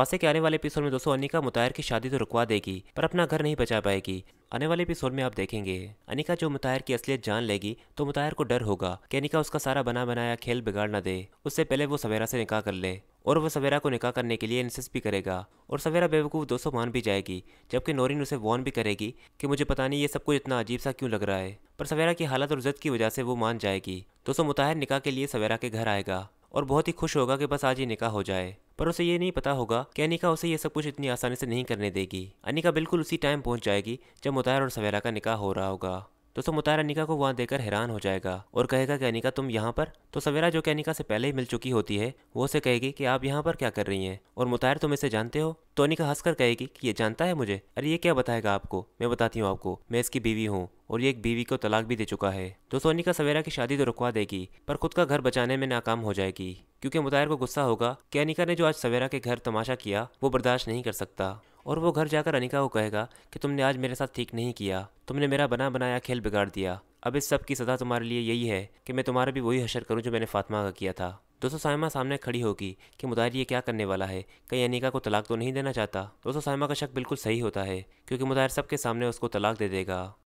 फांसे के आने वाले एपिसोड में दोस्तों अनिका मुतायर की शादी तो रुकवा देगी पर अपना घर नहीं बचा पाएगी आने वाले एपिसोड में आप देखेंगे अनिका जो मुतायर की असलियत जान लेगी तो मुतायर को डर होगा कि अनिका उसका सारा बना बनाया खेल बिगाड़ ना दे उससे पहले वो सवेरा से निकाह कर ले और वह सवेरा को निकाह करने के लिए इंसिस भी करेगा और सवेरा बेवकूफ़ दोस्तों मान भी जाएगी जबकि नोरिन उसे वॉर्न भी करेगी कि मुझे पता नहीं ये सब कुछ इतना अजीब सा क्यों लग रहा है पर सवेरा की हालत और जद की वजह से वो मान जाएगी दोस्तों मुताहिर निकाह के लिए सवेरा के घर आएगा और बहुत ही खुश होगा कि बस आज ही निकाह हो जाए पर उसे ये नहीं पता होगा कि अनिका उसे ये सब कुछ इतनी आसानी से नहीं करने देगी अनिका बिल्कुल उसी टाइम पहुंच जाएगी जब मुतार और सवेरा का निकाह हो रहा होगा तो सो उतारा को वहाँ देकर हैरान हो जाएगा और कहेगा कि अनिका तुम यहाँ पर तो सवेरा जो कैनिका से पहले ही मिल चुकी होती है वो उसे कहेगी कि आप यहाँ पर क्या कर रही हैं और मुतार तुम इसे जानते हो तो अनिका हंसकर कहेगी कि ये जानता है मुझे अरे ये क्या बताएगा आपको मैं बताती हूँ आपको मैं इसकी बीवी हूँ और ये एक बीवी को तलाक भी दे चुका है तो सोनी का सवेरा की शादी तो रुकवा देगी पर खुद का घर बचाने में नाकाम हो जाएगी क्योंकि मुतायर को गुस्सा होगा कि अनिका ने जो आज सवेरा के घर तमाशा किया वो बर्दाश्त नहीं कर सकता और वो घर जाकर अनिका को कहेगा कि तुमने आज मेरे साथ ठीक नहीं किया तुमने मेरा बना बनाया खेल बिगाड़ दिया अब इस सब की सज़ा तुम्हारे लिए यही है कि मैं तुम्हारा भी वही हशर करूं जो मैंने फातिमा का किया था दोस्तों सायमा सामने खड़ी होगी कि मुदायर ये क्या करने वाला है कहीं अनिका को तलाक तो नहीं देना चाहता दोस्तों सायमा का शक बिल्कुल सही होता है क्योंकि मुदायर सबके सामने उसको तलाक दे देगा